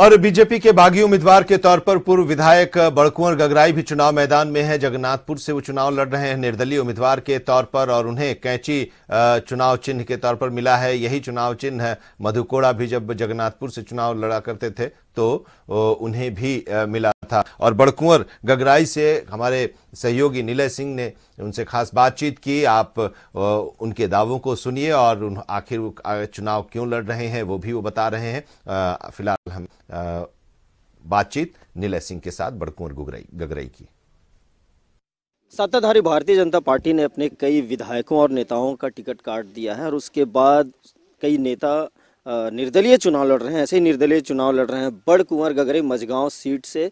और बीजेपी के बागी उम्मीदवार के तौर पर पूर्व विधायक बड़कुंवर गगराई भी चुनाव मैदान में हैं जगन्नाथपुर से वो चुनाव लड़ रहे हैं निर्दलीय उम्मीदवार के तौर पर और उन्हें कैंची चुनाव चिन्ह के तौर पर मिला है यही चुनाव चिन्ह मधुकोड़ा भी जब जगन्नाथपुर से चुनाव लड़ा करते थे तो उन्हें भी मिला था और बड़कुंवर गगराई से हमारे सहयोगी नीलय सिंह ने उनसे खास बातचीत की आप उनके दावों को सुनिए और आखिर चुनाव क्यों लड़ रहे हैं वो भी वो बता रहे हैं फिलहाल हम बातचीत नीलय सिंह के साथ बड़कुंवर गुगराई गगराई की सत्ताधारी भारतीय जनता पार्टी ने अपने कई विधायकों और नेताओं का टिकट काट दिया है और उसके बाद कई नेता निर्दलीय चुनाव लड़ रहे हैं ऐसे ही निर्दलीय चुनाव लड़ रहे हैं बड़ कुंवर गगरे मझगांव सीट से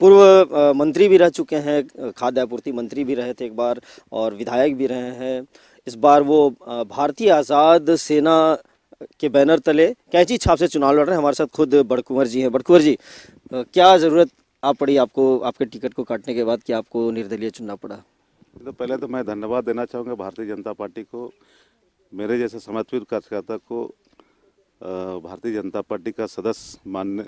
पूर्व मंत्री भी रह चुके हैं खाद्य आपूर्ति मंत्री भी रहे थे एक बार और विधायक भी रहे हैं इस बार वो भारतीय आज़ाद सेना के बैनर तले कैंची छाप से चुनाव लड़ रहे हैं हमारे साथ खुद बड़कुंवर जी हैं बड़कुंवर जी क्या ज़रूरत आप पड़ी आपको आपके टिकट को काटने के बाद कि आपको निर्दलीय चुनना पड़ा तो पहले तो मैं धन्यवाद देना चाहूँगा भारतीय जनता पार्टी को मेरे जैसे समर्पित कार्यकर्ता को भारतीय जनता पार्टी का सदस्य मानने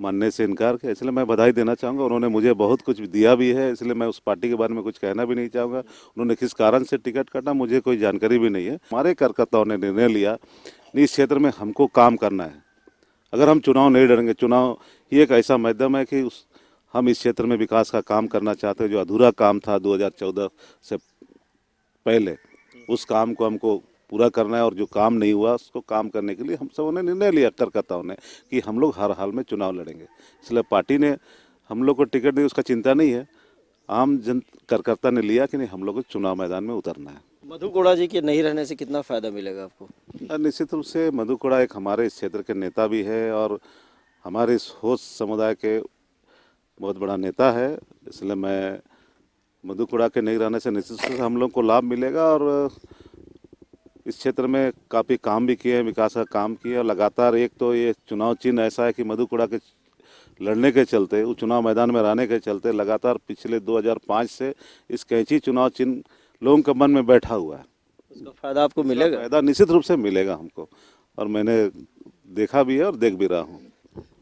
मानने से इनकार किया इसलिए मैं बधाई देना चाहूँगा उन्होंने मुझे बहुत कुछ दिया भी है इसलिए मैं उस पार्टी के बारे में कुछ कहना भी नहीं चाहूँगा उन्होंने किस कारण से टिकट काटा मुझे कोई जानकारी भी नहीं है हमारे कार्यकर्ताओं ने निर्णय लिया इस क्षेत्र में हमको काम करना है अगर हम चुनाव नहीं लड़ेंगे चुनाव ही एक ऐसा माध्यम है कि उस हम इस क्षेत्र में विकास का काम करना चाहते हैं जो अधूरा काम था 2014 से पहले उस काम को हमको पूरा करना है और जो काम नहीं हुआ उसको काम करने के लिए हम सबों ने निर्णय लिया कार्यकर्ताओं ने कि हम लोग हर हाल में चुनाव लड़ेंगे इसलिए पार्टी ने हम लोग को टिकट दी उसका चिंता नहीं है आम जन कार्यकर्ता ने लिया कि नहीं हम लोग को चुनाव मैदान में उतरना है मधु कोड़ा जी के नहीं रहने से कितना फ़ायदा मिलेगा आपको निश्चित रूप से मधु कोड़ा एक हमारे इस क्षेत्र के नेता भी है और हमारे इस होश समुदाय के बहुत बड़ा नेता है इसलिए मैं मधु कोड़ा के नहीं रहने से निश्चित रूप से हम लोग को लाभ मिलेगा और इस क्षेत्र में काफ़ी काम भी किए हैं विकास का काम किया और लगातार एक तो ये चुनाव चिन्ह ऐसा है कि मधुकुड़ा के लड़ने के चलते उस चुनाव मैदान में रहने के चलते लगातार पिछले 2005 से इस कैंची चुनाव चिन्ह लोगों के मन में बैठा हुआ है उसका फ़ायदा आपको मिलेगा फ़ायदा निश्चित रूप से मिलेगा हमको और मैंने देखा भी है और देख भी रहा हूँ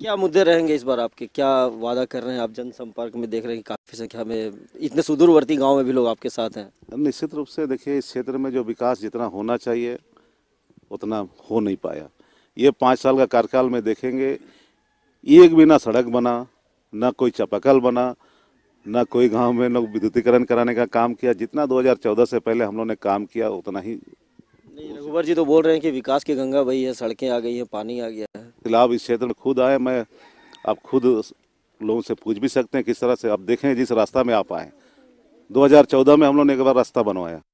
क्या मुद्दे रहेंगे इस बार आपके क्या वादा कर रहे हैं आप जनसंपर्क में देख रहे हैं काफ़ी संख्या में इतने सुदूरवर्ती गाँव में भी लोग आपके साथ हैं हम निश्चित रूप से देखिए इस क्षेत्र में जो विकास जितना होना चाहिए उतना हो नहीं पाया ये पाँच साल का कार्यकाल में देखेंगे एक भी ना सड़क बना ना कोई चपाकल बना ना कोई गांव में लोग विद्युतीकरण कराने का काम किया जितना 2014 से पहले हम लोग ने काम किया उतना ही नहीं रघुवर जी तो बोल रहे हैं कि विकास की गंगा वही है सड़कें आ गई हैं पानी आ गया है लाभ इस क्षेत्र में खुद आए मैं आप खुद लोगों से पूछ भी सकते हैं किस तरह से आप देखें जिस रास्ता में आप आए 2014 में हम लोगों ने एक बार रास्ता बनवाया